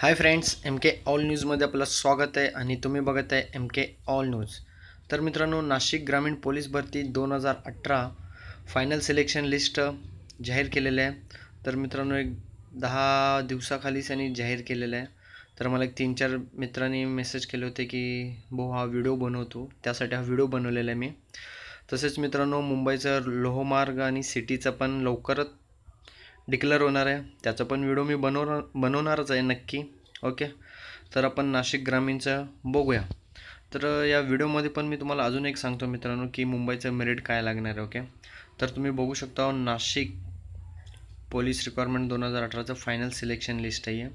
हाय friends M K all न्यूजमध्ये आपलं स्वागत आहे आणि तुम्ही बघत आहे एम के ऑल न्यूज तर मित्रांनो नाशिक ग्रामीण पोलीस भरती दोन हजार अठरा फायनल सिलेक्शन लिस्ट जाहीर केलेलं आहे तर मित्रांनो एक दहा दिवसाखालीच त्यांनी जाहीर केलेलं आहे तर मला एक तीन चार मित्रांनी मेसेज केले होते की भाऊ हा व्हिडिओ बनवतो त्यासाठी हा व्हिडिओ बनवलेला आहे मी तसेच मित्रांनो मुंबईचं लोहमार्ग आणि सिटीचं पण लवकरच डिक्लेअर होणार आहे त्याचा पण व्हिडिओ मी बनव बनवणारच आहे नक्की ओके तर आपण नाशिक ग्रामीणचं बघूया तर या व्हिडिओमध्ये पण मी तुम्हाला अजून एक सांगतो मित्रांनो की मुंबईचं मेरिट काय लागणार आहे ओके तर तुम्ही बघू शकता नाशिक पोलीस रिक्वायरमेंट दोन हजार अठराचं फायनल सिलेक्शन लिस्ट आहे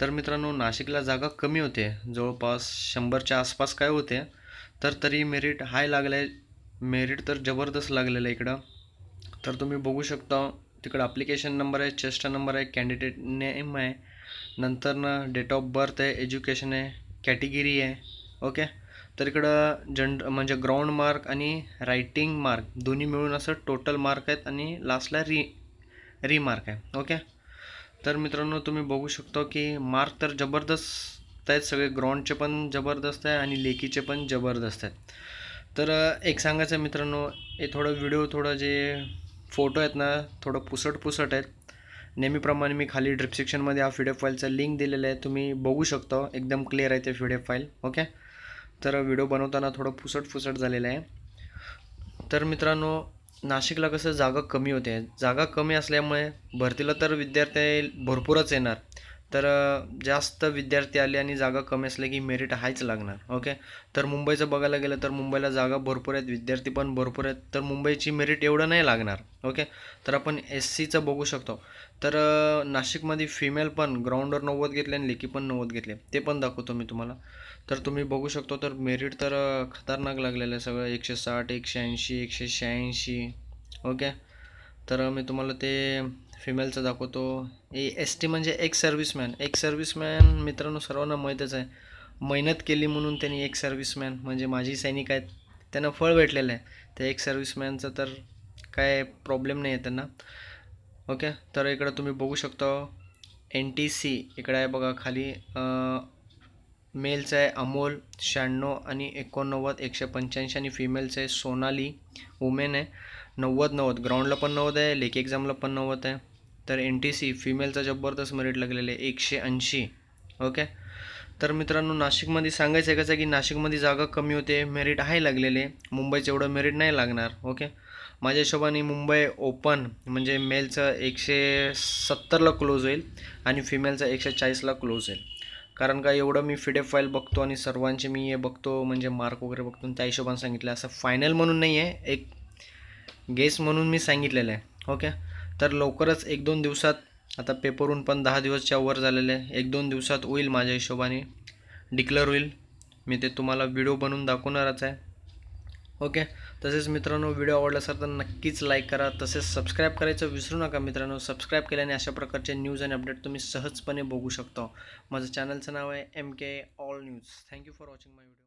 तर मित्रांनो नाशिकला जागा कमी होते जवळपास शंभरच्या आसपास काय होते तर तरी मेरिट हाय लागलं आहे मेरिट तर जबरदस्त लागलेलं आहे इकडं तर तुम्ही बघू शकता तिकडं ॲप्लिकेशन नंबर आहे चेस्टा नंबर आहे कॅन्डिडेट नेम आहे नंतरनं डेट ऑफ बर्थ आहे एज्युकेशन आहे कॅटेगिरी आहे ओके तर इकडं जंड म्हणजे ग्राउंड मार्क आणि रायटिंग मार्क दोन्ही मिळून असं टोटल मार्क आहेत आणि लास्टला री रिमार्क आहे ओके तर मित्रांनो तुम्ही बघू शकता की मार्क तर जबरदस्त आहेत सगळे ग्राउंडचे पण जबरदस्त आहे आणि लेकीचे पण जबरदस्त आहेत तर एक सांगायचं मित्रांनो हे थोडं व्हिडिओ थोडं जे फोटो आहेत ना थोडं पुसट पुसट आहेत नेहमीप्रमाणे मी खाली डिस्क्रिप्शनमध्ये हा पी फाईलचा लिंक दिलेला आहे तुम्ही बघू शकता एकदम क्लिअर आहे ते व्हिडिओ फाईल ओके तर व्हिडिओ बनवताना थोडं पुसट फुसट झालेलं आहे तर मित्रांनो नाशिकला कसं जागा कमी होते जागा कमी असल्यामुळे भरतीला तर विद्यार्थी भरपूरच येणार तर जास्त विद्यार्थी आले आणि जागा कमी असल्या की मेरिट हायच लागणार ओके तर मुंबईचं बघायला गेलं तर मुंबईला जागा भरपूर आहेत विद्यार्थी पण भरपूर आहेत तर मुंबईची मेरिट एवढं नाही लागणार ओके तर आपण एस सीचं बघू शकतो तर नाशिकमध्ये फिमेल पण ग्राउंडवर नव्वद घेतले आणि लेकी पण नव्वद घेतले ते पण दाखवतो मी तुम्हाला तर तुम्ही बघू शकतो तर मेरिट तर खतरनाक लागलेलं आहे सगळं एकशे साठ एकशे ऐंशी एकशे शहाऐंशी ओके तर मी तुम्हाला ते फिमेलचं दाखवतो ए एस टी म्हणजे एक सर्व्हिसमॅन एक सर्व्हिसमॅन मित्रांनो सर्वांना माहीतच आहे मेहनत केली म्हणून त्यांनी एक सर्व्हिसमॅन म्हणजे माझी सैनिक आहेत त्यांना फळ भेटलेलं आहे ते एक सर्व्हिसमॅनचं तर काय प्रॉब्लेम नाही आहे त्यांना ओके तर इकडं तुम्ही बघू शकता एन टी सी इकडं आहे बघा खाली मेलचं आहे अमोल शहाण्णव आणि एकोणनव्वद एकशे पंच्याऐंशी आणि फिमेलचं आहे सोनाली वुमेन आहे नव्वद नव्वद ग्राउंडला पण नव्वद आहे लेखी एक्झामला पण नव्वद आहे तर एन टी सी फिमेलचा जबरदस्त मेरिट लागलेले आहे एकशे ऐंशी ओके तर मित्रांनो नाशिकमध्ये सांगायचं आहे कसं की नाशिकमध्ये जागा कमी होते मेरिट आहे लागलेले मुंबईचं एवढं मेरिट नाही लागणार ओके माझ्या हिशोबाने मुंबई ओपन म्हणजे मेलचं एकशे सत्तरला क्लोज होईल आणि फिमेलचं एकशे चाळीसला क्लोज होईल कारण का एवढं मी फिडे फाईल बघतो आणि सर्वांचे मी हे बघतो म्हणजे मार्क वगैरे बघतो त्या हिशोबाने सांगितलं असं फायनल म्हणून नाही आहे एक गेस म्हणून मी सांगितलेलं आहे ओके तर लवकरच एक दोन दिवसात आता पेपरहून पण दहा दिवसच्या वर झालेले आहे एक दोन दिवसात होईल माझ्या हिशोबाने डिक्लेअर होईल मी ते तुम्हाला व्हिडिओ बनवून दाखवणारच आहे ओके तसेच मित्रांनो व्हिडिओ आवडला सर तर नक्कीच लाईक करा तसेच सबस्क्राईब करायचं विसरू नका मित्रांनो सबस्क्राईब केल्याने अशा प्रकारचे न्यूज आणि अपडेट तुम्ही सहजपणे बघू शकता माझं चॅनलचं नाव आहे M K all news thank you for watching my